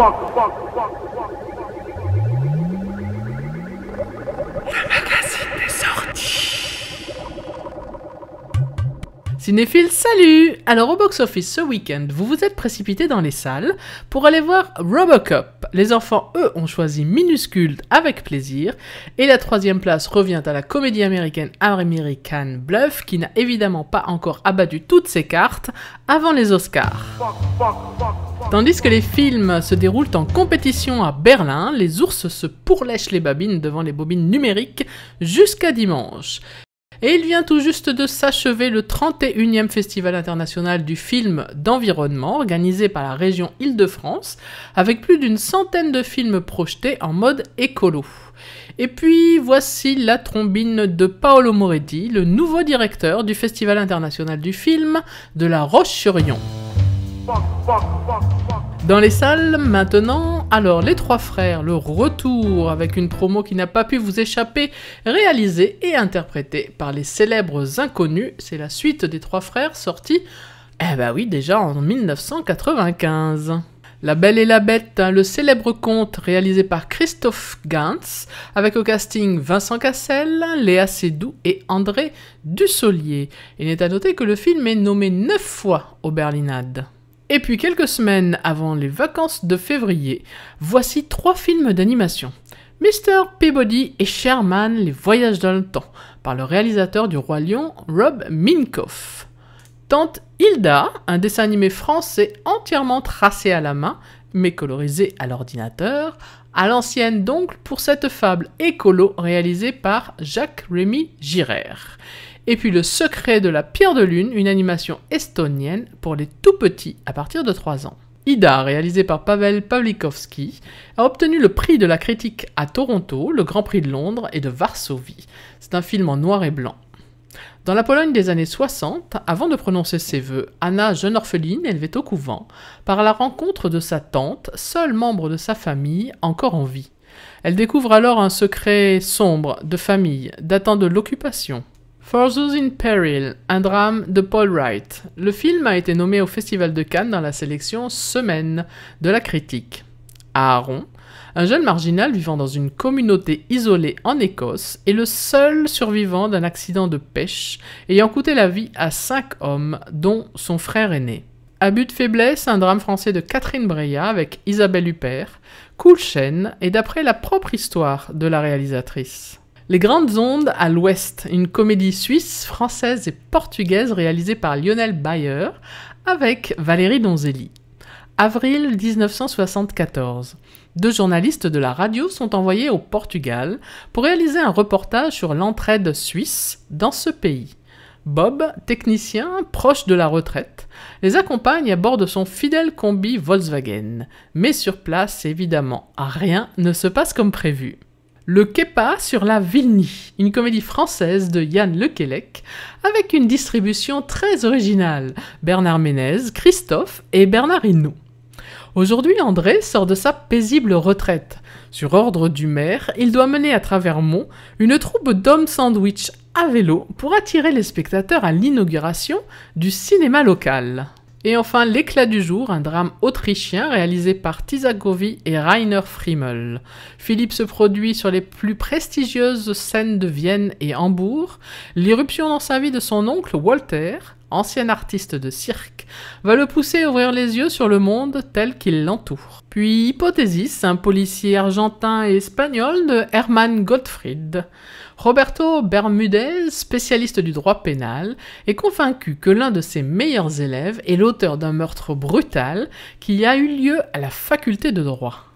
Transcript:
fuck, fuck, fuck, fuck. cinéphiles, salut Alors au box-office ce week-end, vous vous êtes précipité dans les salles pour aller voir Robocop. Les enfants, eux, ont choisi Minuscule avec plaisir, et la troisième place revient à la comédie américaine American Bluff, qui n'a évidemment pas encore abattu toutes ses cartes avant les Oscars. Tandis que les films se déroulent en compétition à Berlin, les ours se pourlèchent les babines devant les bobines numériques jusqu'à dimanche et il vient tout juste de s'achever le 31e Festival international du film d'environnement organisé par la région Île-de-France, avec plus d'une centaine de films projetés en mode écolo. Et puis voici la trombine de Paolo Moretti, le nouveau directeur du Festival international du film de La Roche-sur-Yon. Dans les salles, maintenant, alors les trois frères, le retour avec une promo qui n'a pas pu vous échapper, réalisée et interprétée par les célèbres inconnus. C'est la suite des trois frères sortie, eh ben oui, déjà en 1995. La Belle et la Bête, hein, le célèbre conte réalisé par Christophe Gantz, avec au casting Vincent Cassel, Léa Seydoux et André Dussolier. Il est à noter que le film est nommé neuf fois aux Berlinades. Et puis quelques semaines avant les vacances de février, voici trois films d'animation. Mr. Peabody et Sherman, Les Voyages dans le temps, par le réalisateur du Roi Lion, Rob Minkoff. Tante Hilda, un dessin animé français entièrement tracé à la main, mais colorisé à l'ordinateur, à l'ancienne donc pour cette fable écolo réalisée par Jacques-Rémy Girard. Et puis le secret de la pierre de lune, une animation estonienne pour les tout petits à partir de 3 ans. Ida, réalisée par Pavel Pavlikovski, a obtenu le prix de la critique à Toronto, le Grand Prix de Londres et de Varsovie. C'est un film en noir et blanc. Dans la Pologne des années 60, avant de prononcer ses vœux, Anna, jeune orpheline, élevée au couvent, par la rencontre de sa tante, seul membre de sa famille encore en vie. Elle découvre alors un secret sombre de famille datant de l'occupation. For Those in Peril, un drame de Paul Wright. Le film a été nommé au Festival de Cannes dans la sélection Semaine de la critique. Aaron, un jeune marginal vivant dans une communauté isolée en Écosse est le seul survivant d'un accident de pêche ayant coûté la vie à cinq hommes, dont son frère aîné. Abus de faiblesse, un drame français de Catherine Breillat avec Isabelle Huppert, Cool chaîne et d'après la propre histoire de la réalisatrice. Les Grandes Ondes à l'Ouest, une comédie suisse, française et portugaise réalisée par Lionel Bayer avec Valérie Donzelli. Avril 1974. Deux journalistes de la radio sont envoyés au Portugal pour réaliser un reportage sur l'entraide suisse dans ce pays. Bob, technicien proche de la retraite, les accompagne à bord de son fidèle combi Volkswagen. Mais sur place, évidemment, rien ne se passe comme prévu. Le Kepa sur la Vilni, une comédie française de Yann Lekelec, avec une distribution très originale. Bernard Ménez, Christophe et Bernard Hinault. Aujourd'hui, André sort de sa paisible retraite. Sur ordre du maire, il doit mener à travers Mont une troupe d'hommes sandwich à vélo pour attirer les spectateurs à l'inauguration du cinéma local. Et enfin, l'éclat du jour, un drame autrichien réalisé par Tisagovi et Rainer Frimmel. Philippe se produit sur les plus prestigieuses scènes de Vienne et Hambourg, l'irruption dans sa vie de son oncle Walter, ancien artiste de cirque, va le pousser à ouvrir les yeux sur le monde tel qu'il l'entoure. Puis Hypothesis, un policier argentin et espagnol de Hermann Gottfried. Roberto Bermudez, spécialiste du droit pénal, est convaincu que l'un de ses meilleurs élèves est l'auteur d'un meurtre brutal qui a eu lieu à la faculté de droit.